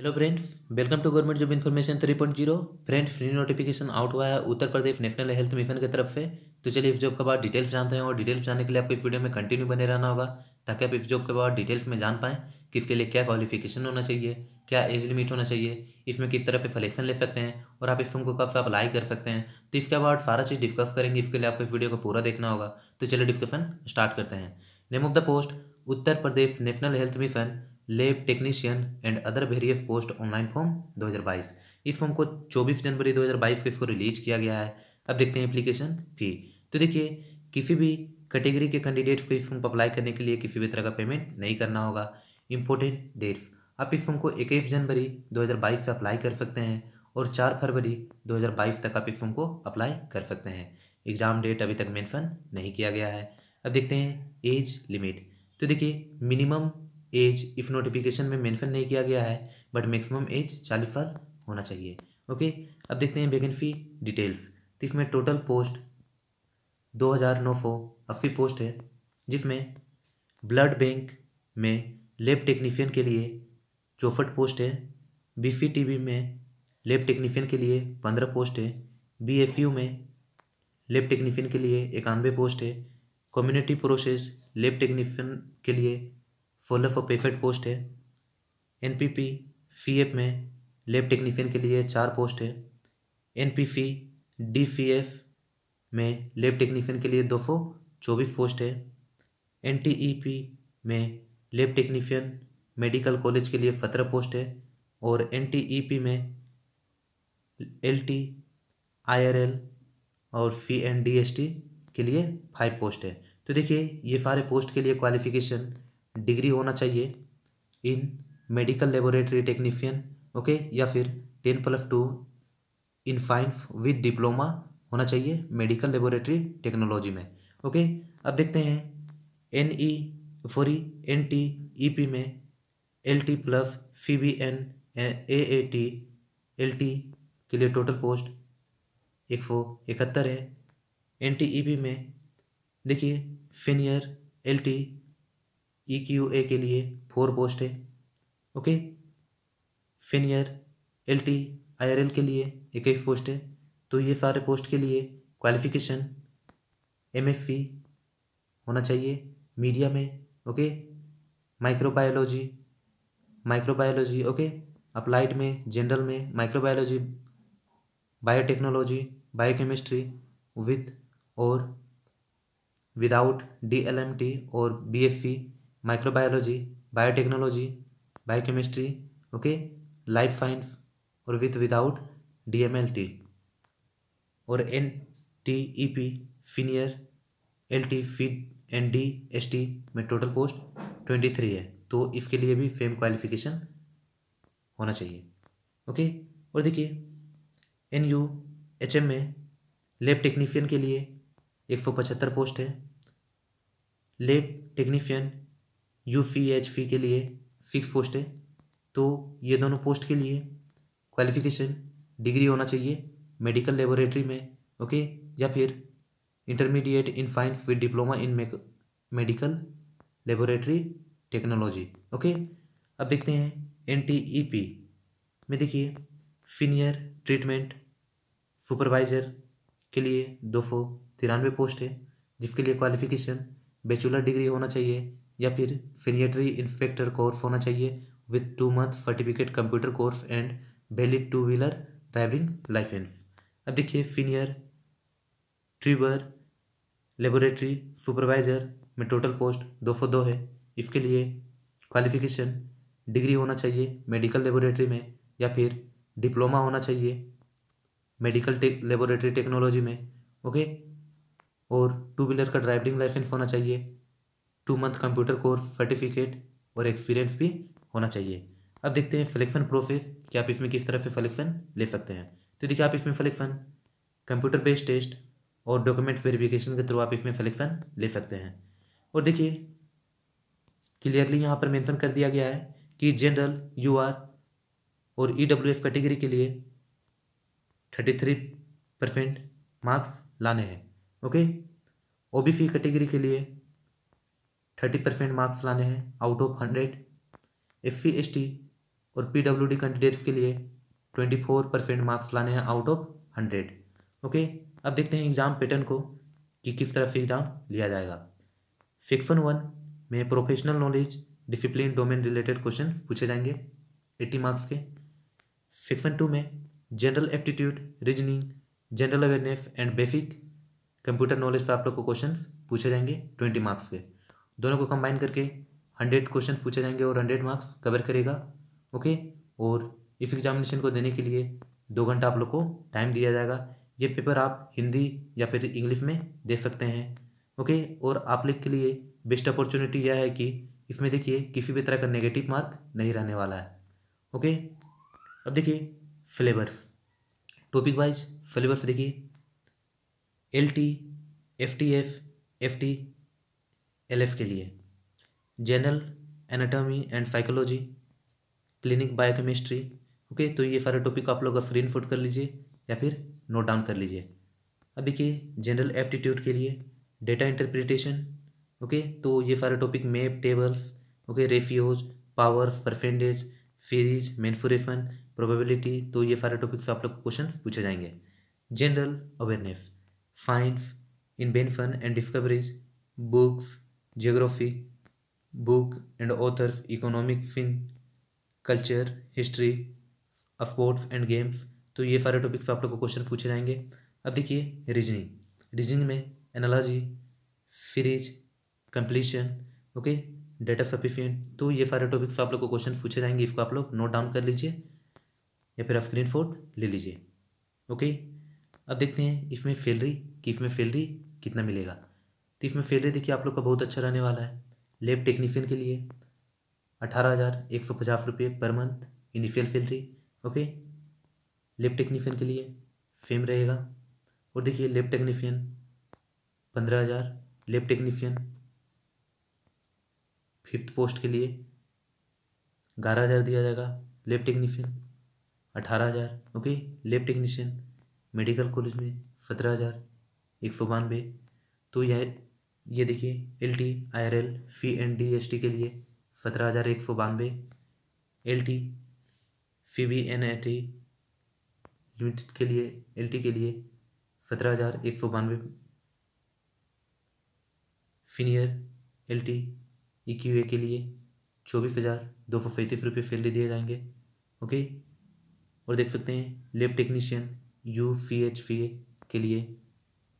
hello friends welcome to government job information three point zero friend free notification out हुआ है Uttar Pradesh national health mission की तरफ से तो चलिए इस जॉब के बाद डिटेल्स जानते हैं और डिटेल्स जानने के लिए आपको इस वीडियो में कंटिन्यू बने रहना होगा ताकि आप इस जॉब के बाद डिटेल्स में जान पाएँ कि इसके लिए क्या क्वालिफिकेशन होना चाहिए क्या एज लिमिट होना चाहिए इसमें किस तरह से सलेक्शन ले सकते हैं और आप इस फॉर्म को कब से अप्लाई कर सकते हैं तो इसके बाद सारा चीज़ डिस्कस करेंगे इसके लिए आपको इस वीडियो को पूरा देखना होगा तो चलिए डिस्कशन स्टार्ट करते हैं name of the post Uttar Pradesh national health mission lab technician and other various post online form 2022 इस फॉर्म को 24 जनवरी 2022 को इसको रिलीज किया गया है अब देखते हैं एप्लीकेशन फ़ी तो देखिए किसी भी कैटेगरी के कैंडिडेट्स को इस फॉर्म को अप्लाई करने के लिए किसी भी तरह का पेमेंट नहीं करना होगा इंपॉर्टेंट डेट्स आप इस फॉर्म को इक्कीस जनवरी दो से अप्लाई कर सकते हैं और चार फरवरी दो तक आप इस फॉर्म को अप्लाई कर सकते हैं एग्ज़ाम डेट अभी तक मैंसन नहीं किया गया है अब देखते हैं एज लिमिट तो देखिए मिनिमम एज इफ़ नोटिफिकेशन में मेंशन नहीं किया गया है बट मैक्सिमम एज चालीस साल होना चाहिए ओके अब देखते हैं वैकेंसी डिटेल्स तो इसमें टोटल पोस्ट दो हज़ार नौ सौ अस्सी पोस्ट है जिसमें ब्लड बैंक में लेब टेक्नीशियन के लिए चौसठ पोस्ट है बी में लेब टेक्नीशियन के लिए पंद्रह पोस्ट है यू में लेब टेक्नीशियन के लिए इक्यानवे पोस्ट है कम्युनिटी प्रोसेस लेब टेक्नीशियन के लिए सोलह सौ पैंसठ पोस्ट है N P P C F में लेब टेक्नीशियन के लिए चार पोस्ट है N P C D C F में लेब टेक्नीशियन के लिए दो सौ चौबीस पोस्ट है एन टी ई पी में लेब टेक्नीशियन मेडिकल कॉलेज के लिए सत्रह पोस्ट है और एन टी ई पी में L T I R L और C N D S T के लिए फाइव पोस्ट है तो देखिए ये सारे पोस्ट के लिए क्वालिफिकेशन डिग्री होना चाहिए in medical laboratory technician okay या फिर ten plus two in science with diploma होना चाहिए मेडिकल लेबोरेटरी टेक्नोलॉजी में ओके अब देखते हैं N E sorry N T E P में L T plus C B N A A T L T के लिए टोटल पोस्ट एक सौ इकहत्तर है एन टी ई पी में देखिए senior L T E Q A के लिए फोर पोस्ट है okay senior L T I R L के लिए इक्कीस पोस्ट है तो ये सारे पोस्ट के लिए क्वालिफिकेशन एम एस सी होना चाहिए मीडिया में okay microbiology microbiology okay applied में जनरल में माइक्रोबायोलॉजी बायोटेक्नोलॉजी बायोकेमिस्ट्री विथ और without D L M T और B S C microbiology biotechnology biochemistry okay life science और with without D M L T और N T E P senior L T C N D S T में total post twenty three है तो इसके लिए भी fame qualification होना चाहिए ओके और देखिए एन यू एच एम में लेब टेक्नीशियन के लिए एक सौ पचहत्तर पोस्ट है lab technician U C H C के लिए फिक्स पोस्ट है तो ये दोनों पोस्ट के लिए क्वालिफिकेशन डिग्री होना चाहिए मेडिकल लेबोरेटरी में ओके या फिर इंटरमीडिएट इन फाइन with diploma in medical laboratory technology okay अब देखते हैं एन टी ई पी में देखिए फिनियर ट्रीटमेंट सुपरवाइज़र के लिए दो सौ तिरानवे पोस्ट है जिसके लिए क्वालिफिकेशन बेचुलर डिग्री होना चाहिए या फिर फिनियटरी इंस्पेक्टर कोर्स होना चाहिए with two month certificate computer course and valid two wheeler driving licence अब देखिए फिनियर ट्रीबर लेबोरेटरी सुपरवाइज़र में टोटल पोस्ट दो सौ दो है इसके लिए क्वालिफिकेशन डिग्री होना चाहिए मेडिकल लेबोरेटरी में या फिर डिप्लोमा होना चाहिए मेडिकल टेक लेबोरेटरी टेक्नोलॉजी में ओके और टू व्हीलर का ड्राइविंग लाइसेंस होना चाहिए two month computer course certificate और एक्सपीरियंस भी होना चाहिए अब देखते हैं सिलेक्शन प्रोसेस कि आप इसमें किस तरह से सिलेक्शन ले सकते हैं तो देखिए आप इसमें सिलेक्शन कंप्यूटर बेस्ड टेस्ट और डॉक्यूमेंट वेरिफिकेशन के थ्रू आप इसमें सिलेक्शन ले सकते हैं और देखिए क्लियरली यहाँ पर मेंशन कर दिया गया है कि जनरल यू आर और ई डब्ल्यू एफ कैटेगरी के लिए थर्टी थ्री परसेंट मार्क्स लाने हैं okay O B C category के लिए थर्टी परसेंट मार्क्स लाने हैं out of hundred S C S T और पी डब्ल्यू डी कैंडिडेट्स के लिए ट्वेंटी फोर परसेंट मार्क्स लाने हैं आउट ऑफ हंड्रेड ओके अब देखते हैं एग्ज़ाम पैटर्न को कि किस तरह से एग्ज़ाम लिया जाएगा सेक्शन वन में professional knowledge discipline domain related question पूछे जाएंगे एट्टी मार्क्स के सेक्शन टू में general aptitude reasoning general awareness and basic computer knowledge पर आप लोग को क्वेश्चन पूछे जाएंगे ट्वेंटी मार्क्स के दोनों को कंबाइन करके हंड्रेड क्वेश्चन पूछे जाएंगे और हंड्रेड मार्क्स कवर करेगा ओके और इस एग्जामिनेशन को देने के लिए दो घंटा आप लोग को टाइम दिया जाएगा ये पेपर आप हिंदी या फिर इंग्लिश में दे सकते हैं ओके और आप लोग के लिए बेस्ट अपॉर्चुनिटी यह है कि इसमें देखिए किसी भी तरह का नेगेटिव मार्क नहीं रहने वाला है ओके अब देखिए फ्लेवर्स टॉपिक वाइज फ्लेवर्स देखिए L T F T F F T L के लिए general anatomy and psychology clinic biochemistry okay तो ये सारे टॉपिक आप लोग स्क्रीन इन कर लीजिए या फिर नोट डाउन कर लीजिए अभी के जनरल एप्टीट्यूड के लिए डेटा इंटरप्रिटेशन ओके तो ये सारे topic map tables okay ratios powers percentage series mensuration probability तो ये सारे टॉपिक से आप लोग क्वेश्चन पूछे जाएंगे general awareness science invention and discoveries books geography book and author economic फिन culture history sports and games तो ये सारे टॉपिक्स आप लोग को क्वेश्चन पूछे जाएंगे अब देखिए रीजनिंग रीजनिंग में analogy series completion okay data sufficient तो ये सारे टॉपिक्स आप लोग को क्वेश्चन पूछे जाएंगे इसको आप लोग नोट डाउन कर लीजिए या फिर आप स्क्रीन फोट ले लीजिए ओके अब देखते हैं इसमें सैलरी कि इसमें सैलरी कितना मिलेगा तो इसमें फेलियर देखिए आप लोग का बहुत अच्छा रहने वाला है लेब टेक्नीशियन के लिए अठारह हज़ार एक सौ पचास रुपये per month initial salary okay lab technician के लिए सेम रहेगा और देखिए लेब टेक्नीशियन पंद्रह हज़ार लेब टेक्नीशियन फिफ्थ पोस्ट के लिए ग्यारह हज़ार दिया जाएगा लेब टेक्नीशियन अठारह हज़ार okay lab technician medical college में सत्रह हज़ार एक सौ बानवे तो यह ये देखिए L T I R L fee and D S T के लिए सत्रह हज़ार एक सौ बानवे L T C B N A T limited के लिए एल टी के लिए सत्रह हज़ार एक सौ बानवे senior L T E Q A के लिए चौबीस हज़ार दो सौ सैंतीस रुपये सैलरी दिए जाएंगे ओके और देख सकते हैं lab technician U C H C A के लिए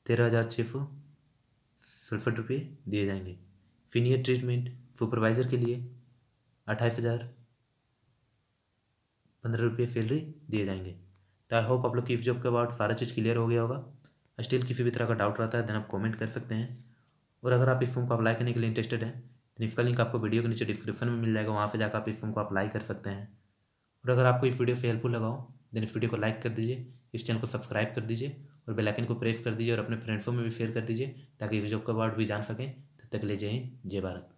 तेरह हज़ार छः सौ सल्फर रुपये दिए जाएंगे फिनियर ट्रीटमेंट सुपरवाइज़र के लिए अट्ठाईस हज़ार पंद्रह रुपये सैलरी दिए जाएंगे तो आई होप आप लोग की इस जॉब के अबाउट सारा चीज़ क्लियर हो गया होगा स्टिल किसी भी तरह का डाउट रहता है देन आप कमेंट कर सकते हैं और अगर आप इस फॉर्म को अप्लाई करने के लिए इंटरेस्टेड हैं तो इसका लिंक आपको वीडियो के नीचे डिस्क्रिप्शन में मिल जाएगा वहाँ से जाकर आप इस फॉर्म को अप्लाई कर सकते हैं और अगर आपको इस वीडियो से हेल्पफुल लगाओ देन इस वीडियो को लाइक कर दीजिए इस चैनल को सब्सक्राइब कर दीजिए और बेलाइकन को प्रेस कर दीजिए और अपने फ्रेंड्सों में भी शेयर कर दीजिए ताकि इस जॉब का अवार्ड भी जान सकें तब तक ले जय हिंद जय भारत